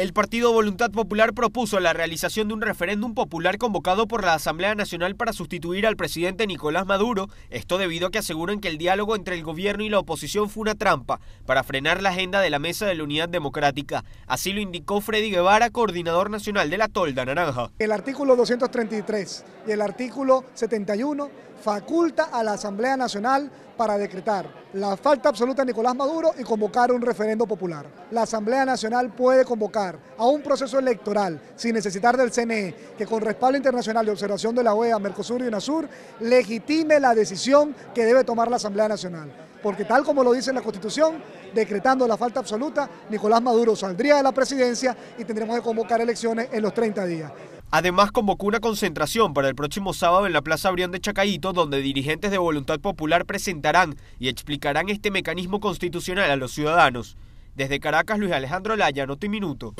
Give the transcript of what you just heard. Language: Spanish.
El partido Voluntad Popular propuso la realización de un referéndum popular convocado por la Asamblea Nacional para sustituir al presidente Nicolás Maduro, esto debido a que aseguran que el diálogo entre el gobierno y la oposición fue una trampa para frenar la agenda de la Mesa de la Unidad Democrática. Así lo indicó Freddy Guevara, coordinador nacional de la Tolda Naranja. El artículo 233 y el artículo 71 faculta a la Asamblea Nacional para decretar la falta absoluta de Nicolás Maduro y convocar un referendo popular. La Asamblea Nacional puede convocar a un proceso electoral sin necesitar del CNE, que con respaldo internacional de observación de la OEA, Mercosur y UNASUR, legitime la decisión que debe tomar la Asamblea Nacional. Porque tal como lo dice la Constitución, decretando la falta absoluta, Nicolás Maduro saldría de la presidencia y tendremos que convocar elecciones en los 30 días. Además, convocó una concentración para el próximo sábado en la Plaza Abrión de Chacaíto, donde dirigentes de Voluntad Popular presentarán y explicarán este mecanismo constitucional a los ciudadanos. Desde Caracas, Luis Alejandro Laya, Noti Minuto.